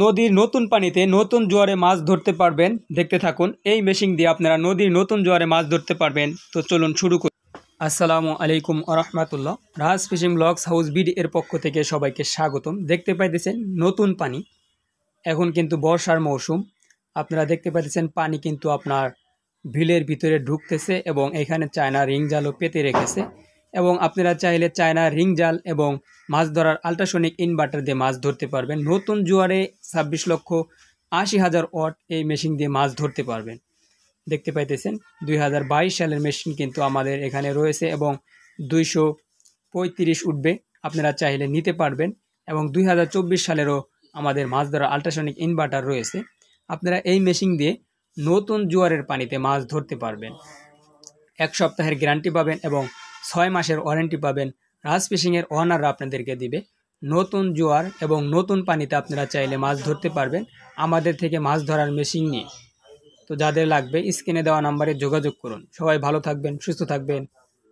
নদীর নতুন পানিতে নতুন জোয়ারে মাছ ধরতে পারবেন দেখতে থাকুন এই মেশিন দিয়ে আপনারা নদীর নতুন জোয়ারে মাছ ধরতে পারবেন তো চলুন শুরু করুন আসসালামু আলাইকুম আরহামাতুল্লাহ রাজ ফিশিং ব্লগস হাউস বিড এর পক্ষ থেকে সবাইকে স্বাগতম দেখতে পাইতেছেন নতুন পানি এখন কিন্তু বর্ষার মৌসুম আপনারা দেখতে পাইতেছেন পানি কিন্তু আপনার ভিলের ভিতরে ঢুকতেছে এবং এখানে চায়না রিং জালও পেতে রেখেছে এবং আপনারা চাইলে চায়না রিং জাল এবং মাছ ধরার আল্ট্রাসনিক ইনভার্টার দিয়ে মাছ ধরতে পারবেন নতুন জোয়ারে ছাব্বিশ লক্ষ আশি হাজার ওয়াট এই মেশিন দিয়ে মাছ ধরতে পারবেন দেখতে পাইতেছেন দুই সালের মেশিন কিন্তু আমাদের এখানে রয়েছে এবং দুইশো পঁয়ত্রিশ উঠবে আপনারা চাইলে নিতে পারবেন এবং দুই সালেরও আমাদের মাছ ধরার আল্ট্রাসনিক ইনভার্টার রয়েছে আপনারা এই মেশিন দিয়ে নতুন জোয়ারের পানিতে মাছ ধরতে পারবেন এক সপ্তাহের গ্যারান্টি পাবেন এবং ছয় মাসের ওয়ারেন্টি পাবেন রাজ ফিশিংয়ের অনাররা আপনাদেরকে দিবে নতুন জোয়ার এবং নতুন পানিতে আপনারা চাইলে মাছ ধরতে পারবেন আমাদের থেকে মাছ ধরার মেশিন নিয়ে তো যাদের লাগবে স্ক্রিনে দেওয়া নাম্বারে যোগাযোগ করুন সবাই ভালো থাকবেন সুস্থ থাকবেন